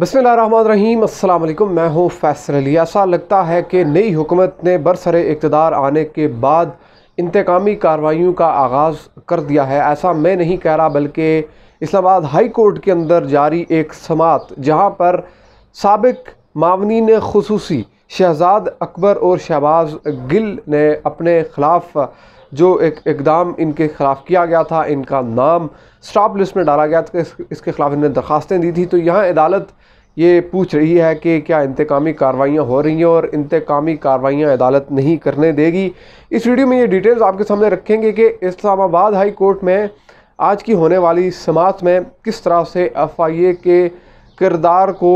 बसमीम अल्लाम मैं हूँ फैसल अली ऐसा लगता है कि नई हुकूमत ने बरसर इकतदार आने के बाद इंतकामी कार्रवाइयों का आगाज़ कर दिया है ऐसा मैं नहीं कह रहा बल्कि इस्लामाबाद हाई कोर्ट के अंदर जारी एक समात जहाँ पर सबक ने खसूसी शहजाद अकबर और शहबाज गिल ने अपने ख़िलाफ़ जो एक इकदाम इनके ख़िलाफ़ किया गया था इनका नाम स्टाप लिस्ट में डाला गया था इस, इसके ख़िलाफ़ इन्हें दरख्वास्तें दी थी तो यहाँ अदालत ये पूछ रही है कि क्या इंतकामी कार्रवाइयाँ हो रही हैं और इंतकामी कार्रवाइयाँ अदालत नहीं करने देगी इस वीडियो में ये डिटेल्स आपके सामने रखेंगे कि इस्लामाबाद हाई कोर्ट में आज की होने वाली समात में किस तरह से एफ आई ए के किरदार को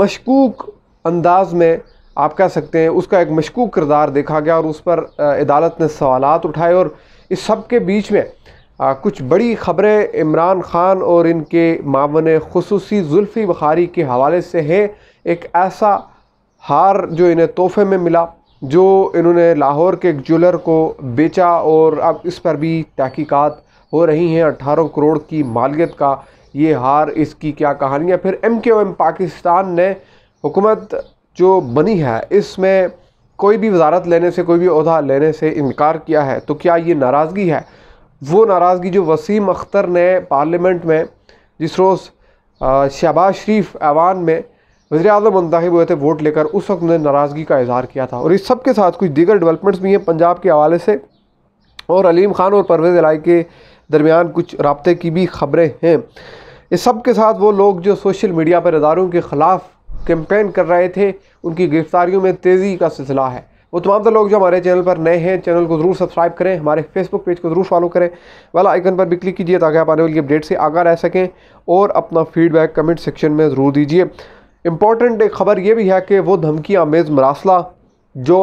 मशकूक अंदाज में आप कह सकते हैं उसका एक मशकूक किरदार देखा गया और उस पर अदालत ने सवाल उठाए और इस सब के बीच में आ, कुछ बड़ी ख़बरें इमरान ख़ान और इनके मावन खसूसी जुल्फ़ी बखारी के हवाले से हैं एक ऐसा हार जो इन्हें तोहफे में मिला जो इन्होंने लाहौर के एक ज्वेलर को बेचा और अब इस पर भी तहकीकात हो रही हैं अट्ठारह करोड़ की मालियत का ये हार इसकी क्या कहानियाँ फिर एम के ओ एम पाकिस्तान ने हुकूमत जो बनी है इसमें कोई भी वजारत लेने से कोई भी अहदा लेने से इनकार किया है तो क्या ये नाराज़गी है वो नाराज़गी जो वसीम अख्तर ने पार्लियामेंट में जिस रोज़ शहबाज शरीफ ऐवान में वजी अजम मंतखब हुए थे वोट लेकर उस वक्त उन्होंने नाराज़गी का इजहार किया था और इस सब के साथ कुछ दीगर डेवलपमेंट्स भी हैं पंजाब के हवाले से और अलीम ख़ान और परवेज़ लाई के दरमियान कुछ रबते की भी खबरें हैं इस सब के साथ वो लोग जो सोशल मीडिया पर इदारों के ख़िलाफ़ कैंपेन कर रहे थे उनकी गिरफ्तारियों में तेज़ी का सिलसिला है वो तमाम तो लोग जो हमारे चैनल पर नए हैं चैनल को ज़रूर सब्सक्राइब करें हमारे फेसबुक पेज को ज़रूर फॉलो करें वाला आइकन पर भी क्लिक कीजिए ताकि आप आने वाली अपडेट से आगा रह सकें और अपना फीडबैक कमेंट सेक्शन में ज़रूर दीजिए इम्पॉर्टेंट एक खबर ये भी है कि वो धमकी आमेज़ मरासला जो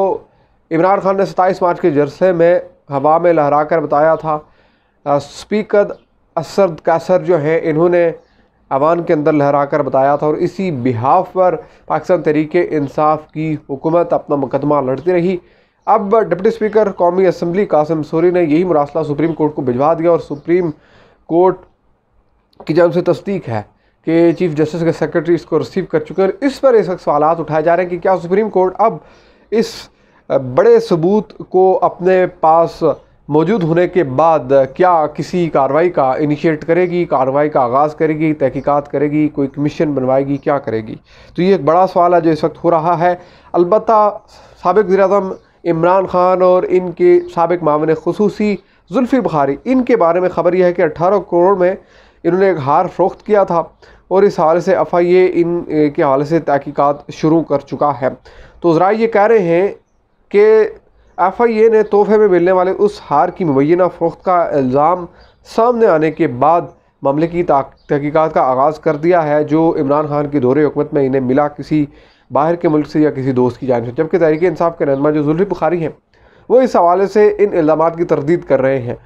इमरान खान ने सताईस मार्च के जरसे में हवा में लहरा कर बताया था स्पीकर असद कैसर जो हैं इन्होंने अवान के अंदर लहरा कर बताया था और इसी बिहाफ पर पाकिस्तान तहरीक इंसाफ की हुकूमत अपना मुकदमा लड़ती रही अब डिप्टी स्पीकर कौमी असम्बली कासिम सोरी ने यही मुरासला सुप्रीम कोर्ट को भिजवा दिया और सुप्रीम कोर्ट की जान से तस्दीक है कि चीफ जस्टिस के सेक्रेटरी इसको रिसीव कर चुके हैं इस पर इस वक्त सवाल उठाए जा रहे हैं कि क्या सुप्रीम कोर्ट अब इस बड़े सबूत को अपने पास मौजूद होने के बाद क्या किसी कार्रवाई का इनिशिएट करेगी कार्रवाई का आगाज़ करेगी तहकीकात करेगी कोई कमीशन बनवाएगी क्या करेगी तो ये एक बड़ा सवाल है जो इस वक्त हो रहा है अलबत् सबक वज़म इमरान खान और इनके सबक मामन खसूसी जुल्फ़ी बुखारी इनके बारे में ख़बर यह है कि अट्ठारह करोड़ में इन्होंने एक हार फरोख्त किया था और इस हवाले से एफ आई ए इन के हवाले से तहकीक़ात शुरू कर चुका है तो ज़रा ये कह रहे हैं कि एफ आई ए ने तोहफे में मिलने वाले उस हार की मुबैना फरोख्त का इल्ज़ाम सामने आने के बाद मामले की तहकीक़ात का आगाज़ कर दिया है जो इमरान खान के दौरे हुकूमत में इन्हें मिला किसी बाहर के मुल्क से या किसी दोस्त की जानब से जबकि तहरीक इंसाफ के रहनमा जो जुल्फी बुखारी हैं वो इस हवाले से इन इल्ज़ाम की तरदीद कर रहे हैं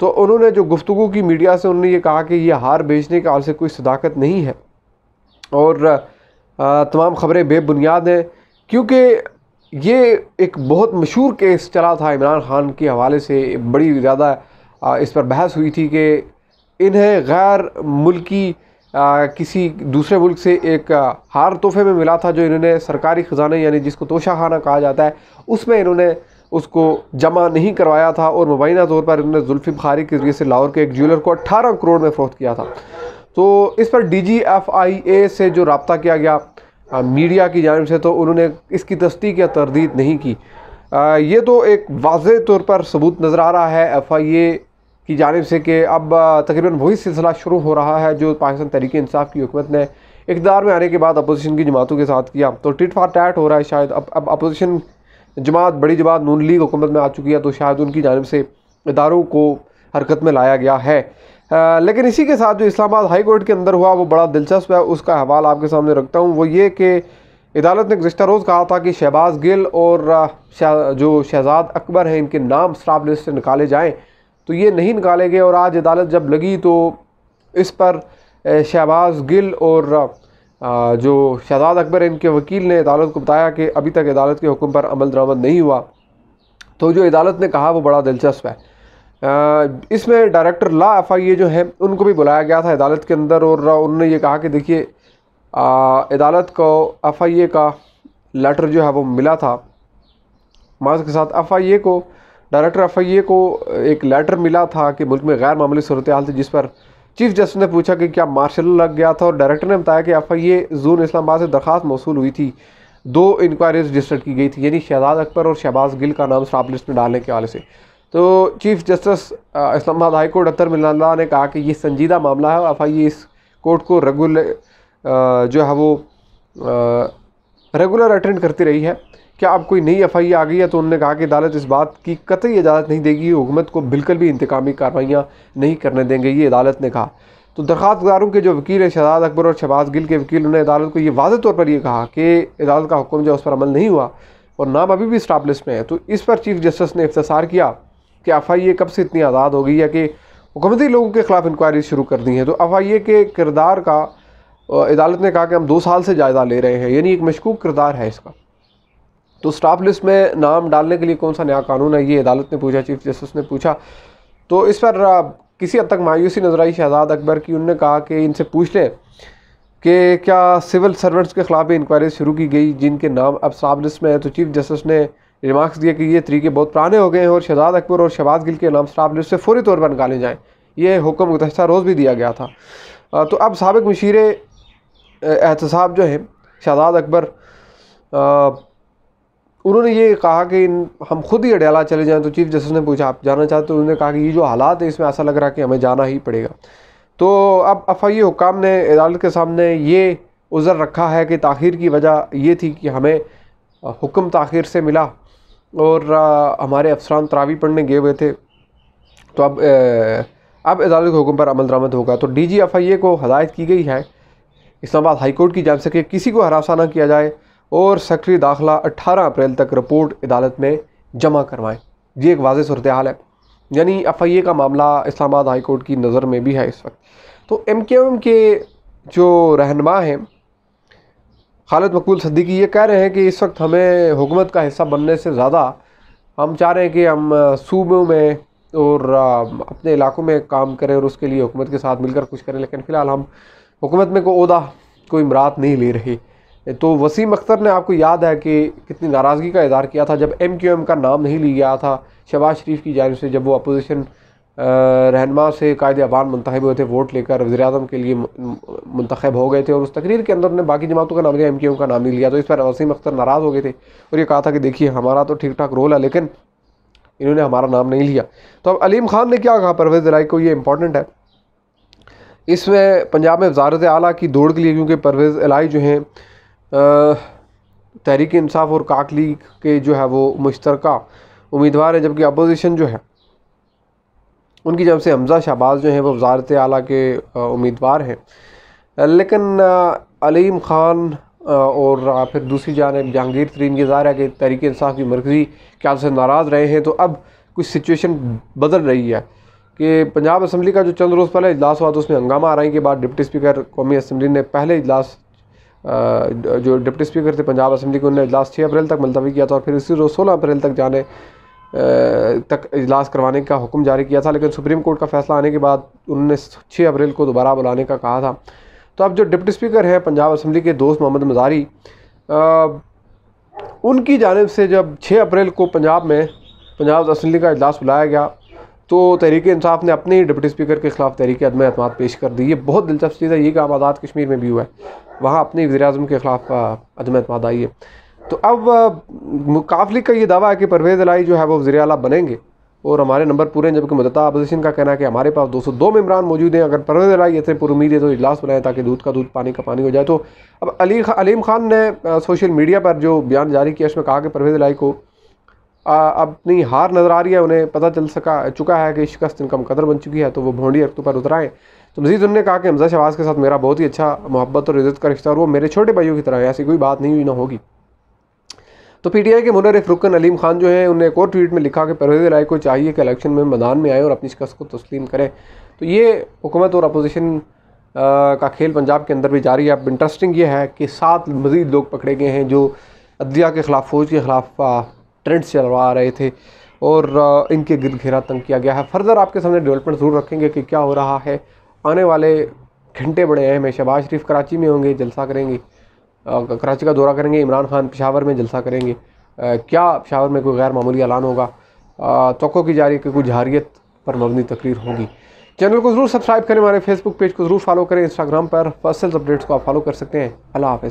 तो उन्होंने जो गुफ्तु की मीडिया से उन्होंने ये कहा कि यह हार बेचने के हाल से कोई सदाकत नहीं है और तमाम ख़बरें बेबुनियाद हैं क्योंकि ये एक बहुत मशहूर केस चला था इमरान खान के हवाले से बड़ी ज़्यादा इस पर बहस हुई थी कि इन्हें गैर मुल्की आ, किसी दूसरे मुल्क से एक हार तोहफे में मिला था जो इन्होंने सरकारी ख़जाना यानी जिसको तोशा खाना कहा जाता है उसमें इन्होंने उसको जमा नहीं करवाया था और मुबैना तौर पर इन्होंने जुल्फ़ी बुखारी के ज़रिए से लाहौर के एक ज्वेलर को अट्ठारह करोड़ में फ़रोख्त किया था तो इस पर डी जी एफ आई ए से जो रबता किया गया मीडिया की जानब से तो उन्होंने इसकी तस्दीक या तरदीद नहीं की आ, ये तो एक वाज तौर पर सबूत नज़र आ रहा है एफ़ आई ए की जानब से कि अब तकरीबन वही सिलसिला शुरू हो रहा है जो पाकिस्तान तरीके इंसाफ की हुकूमत ने इकदार में आने के बाद अपोजिशन की जमातों के साथ किया तो टिट फार टैट हो रहा है शायद अब अब अपोजिशन जमात बड़ी जमात नून लीग हुकूमत में आ चुकी है तो शायद उनकी जानब से इदारों को हरकत में लाया गया है लेकिन इसी के साथ जो इस्लामाबाद हाई कोर्ट के अंदर हुआ वो बड़ा दिलचस्प है उसका हवाल आपके सामने रखता हूँ वो ये कि अदालत ने गुजशत रोज़ कहा था कि शहबाज गिल और जो शहजाद अकबर हैं इनके नाम स्टाफ लिस्ट से निकाले जाएँ तो ये नहीं निकाले गए और आज अदालत जब लगी तो इस पर शहबाज गिल और जो शहजाद अकबर इनके वकील ने अदालत को बताया कि अभी तक अदालत के हुक्म पर अमल दरामद नहीं हुआ तो जो अदालत ने कहा वो बड़ा दिलचस्प है इसमें डायरेक्टर ला एफ आई ए जो है उनको भी बुलाया गया था अदालत के अंदर और उन्होंने ये कहा कि देखिए अदालत को एफ आई ए का लेटर जो है वो मिला था माज के साथ एफ आई ए को डायरेक्टर एफ आई ए को एक लेटर मिला था कि मुल्क में गैर मामूली सूरत हाल थी जिस पर चीफ जस्टिस ने पूछा कि क्या मार्शल लग गया था और डायरेक्टर ने बताया कि एफ आई ए जून इस्लामाबाद से दरख्वास्त मौसू हुई थी दो इंक्वायरीज रजिस्टर्ड की गई थी यानी शहजाद अकबर और शहबाज गिल का नाम स्टाफ लिस्ट में डालने के हवाले से तो chief justice Islamabad high court Athar Minallah ने कहा कि ये संजीदा मामला है एफ आई इस कोर्ट को रेगुलर जो है वो रेगुलर अटेंड करती रही है क्या अब कोई नई एफ आई आ गई है तो उन्होंने कहा कि अदालत इस बात की कतई इजाज़त नहीं देगी हुकूमत को बिल्कुल भी इंतकामी कार्रवाइयाँ नहीं करने देंगे ये अदालत ने कहा तो दरख्वास्तगारों के जो वकील हैं शहजाद अकबर और शहबाज गिल के वकील उन्होंने अदालत को ये वाजह तौर पर यह कहा कि अदालत का हुक्म जो उस पर अमल नहीं हुआ और नाम अभी भी स्टाफ लिस्ट में है तो इस पर चीफ जस्टिस ने इफ्तार किया कि एफ आई ए कब से इतनी आज़ाद हो गई है कि हुकूमती लोगों के ख़िलाफ़ इंक्वायरी शुरू कर दी है तो एफ आई ए के किरदार का अदालत ने कहा कि हम दो साल से जायज़ा ले रहे हैं यानी एक मशकूक किरदार है इसका तो स्टाफ लिस्ट में नाम डालने के लिए कौन सा नया कानून है ये अदालत ने पूछा चीफ जस्टिस ने पूछा तो इस पर किसी हद तक मायूसी नजर आई शहजाद अकबर की उनने कहा कि इनसे पूछ लें कि क्या सिविल सर्वेंट्स के ख़िलाफ़ इंक्वायरी शुरू की गई जिनके नाम अब स्टाफ लिस्ट में है तो चीफ जस्टिस ने रिमार्क्स दिए कि ये तरीके बहुत पुराने हो गए हैं और शहजाद अकबर और शहबाज गिल के नाम स्टाफ लिस्ट से फौरी तौर पर निकाले जाएँ ये हुक्म गुजशत रोज़ भी दिया गया था तो अब सबक मशीर एहतसाब जो है शहजाद अकबर उन्होंने ये कहा कि इन हम खुद ही अडयाला चले जाएँ तो चीफ जस्टिस ने पूछा आप जाना चाहते तो उन्होंने कहा कि ये जो हालात है इसमें ऐसा लग रहा है कि हमें जाना ही पड़ेगा तो अब अफाई हुकाम ने अदालत के सामने ये उज़र रखा है कि ताखिर की वजह ये थी कि हमें हुक्म ताखिर से मिला और आ, हमारे अफसरान तरावी पढ़ने गए हुए थे तो अब ए, अब अदालत के हुक्म पर अमल दरामद होगा तो डी जी एफ आई ए को हदायत की गई है इस्लामाबाद हाईकोर्ट की जान से कि किसी को हरासा ना किया जाए और सक्रिय दाखिला अट्ठारह अप्रैल तक रिपोर्ट अदालत में जमा करवाएँ ये एक वाज सूरत हाल है यानी एफ आई ए का मामला इस्लामाबाद हाईकोर्ट की नज़र में भी है इस वक्त तो एम के एम के जो रहनमा हैं खालिद मकबूल सद्दीकी ये कह रहे हैं कि इस वक्त हमें हुकूमत का हिस्सा बनने से ज़्यादा हम चाह रहे हैं कि हम सूबों में और अपने इलाकों में काम करें और उसके लिए हुकूमत के साथ मिलकर कुछ करें लेकिन फ़िलहाल हम हुकूमत में कोई अहदा कोई इमरात नहीं ले रही तो वसीम अख्तर ने आपको याद है कि कितनी नाराज़गी का इजहार किया था जब एम क्यू एम का नाम नहीं लिया गया था शहबाज शरीफ की जानब से जब वो अपोजिशन रहनमा से कायद अबान मंतब हुए थे वोट लेकर वजी अजम के लिए मंतखब हो गए थे और उस तकरीर के अंदर उन्होंने बाकी जमातों का नाम लिया एम के का नाम नहीं लिया तो इस पर वसीम अख्तर नाराज़ हो गए थे और ये कहा था कि देखिए हमारा तो ठीक ठाक रोल है लेकिन इन्होंने हमारा नाम नहीं लिया तो अब अलीम खान ने क्या कहा परवेज़ राय को ये इंपॉर्टेंट है इसमें पंजाब में वजारत आला की दौड़ के लिए क्योंकि परवेज़ अलाई जो हैं तहरीक इंसाफ और काक लीग के जो है वो मुश्तरक उम्मीदवार हैं जबकि अपोजिशन जो है उनकी जब से हमज़ा शहबाज जो हैं वो वजारत अली के उम्मीदवार हैं लेकिन अलीम ख़ान और फिर दूसरी जानब जहांगीर तरीन के ज़ाहिर है कि तहरीक इंसाफ की मरकज़ी क्या से नाराज़ रहे हैं तो अब कुछ सिचुएशन बदल रही है कि पंजाब असम्बली का जो चंद रोज़ पहले इजलास हुआ तो उसमें हंगामा आ रही के बाद डिप्टी स्पीकर कौमी असम्बली ने पहले इजलास जो डिप्टी स्पीकर थे पंजाब असम्बली के उन्होंने इजलास छः अप्रैल तक मुलतवी किया था और फिर इसी रोज़ सोलह अप्रैल तक जाने तक इजलास करवाने का हुक्म जारी किया था लेकिन सुप्रीम कोर्ट का फैसला आने के बाद उन्होंने छः अप्रैल को दोबारा बुलाने का कहा था तो अब जो डिप्टी स्पीकर हैं पंजाब असम्बली के दोस्त मोहम्मद मजारी उनकी जानब से जब छः अप्रैल को पंजाब में पंजाब असम्बली का इजलास बुलाया गया तो तहरीक इंसाफ ने अपने ही डिप्टी स्पीकर के खिलाफ तहरीक अदम अहतम पेश कर दी ये बहुत दिलचस्प चीज़ है ये काम आज़ाद कश्मीर में भी हुआ है वहाँ अपने वजी अजम के खिलाफ अदम अहतम आई है तो अब काफली का ये दावा है कि परवेज़ अलाई जो है वो वजी अला बनेंगे और हमारे नंबर पूरे हैं जबकि मदता अपोजिशन का कहना है कि हमारे पास 202 मेबरान मौजूद हैं अगर परवेज अलाई इतने पुरुद है तो इजलास बनाएं ताकि दूध का दूध पानी का पानी हो जाए तो अब अली खा, अलीम खान ने सोशल मीडिया पर जो बयान जारी किया उसमें कहा कि परवेज अलाई को अपनी हार नज़र आ रही है उन्हें पता चल सका चुका है कि शिकस्त इनका मुकदर बन चुकी है तो वो भोंडी हरकतों पर उतराएँ तो मजीद उन्होंने कहा कि हमजा शहबाज के साथ मेरा बहुत ही अच्छा मोहब्बत और इज़्ज़त का रिश्ता और वो मेरे छोटे भाइयों की तरह है ऐसी कोई बात नहीं हुई ना होगी तो पीटीआई के मुनरफ रुकन अलीम खान जो है उन्हें एक और ट्वीट में लिखा कि परवेज राय को चाहिए कि इलेक्शन में मैदान में आए और अपनी शिकस्त को तस्लीम करें तो ये हुकूमत और अपोजिशन का खेल पंजाब के अंदर भी जारी है अब इंटरेस्टिंग ये है कि सात मज़ीद लोग पकड़े गए हैं जो अदिया के ख़िलाफ़ फ़ौज के ख़िलाफ़ ट्रेंड्स चलवा रहे थे और इनके गिर घेरा तंग किया गया है फर्दर आपके सामने डेवलपमेंट ज़रूर रखेंगे कि क्या हो रहा है आने वाले घंटे बड़े अहम है शहबाज शरीफ कराची में होंगे जलसा करेंगे कराची का दौरा करेंगे इमरान खान पिशावर में जलसा करेंगे क्या पिशावर में कोई गैर मामूली ऐलान होगा तो की जारी कि कोई जहारियत पर मबनी तकरीर होगी चैनल को ज़रूर सब्सक्राइब करें हमारे फेसबुक पेज को ज़रूर फॉलो करें इंस्टाग्राम पर फर्स्ट अपडेट्स को आप फॉलो कर सकते हैं अल्लाह हाफ़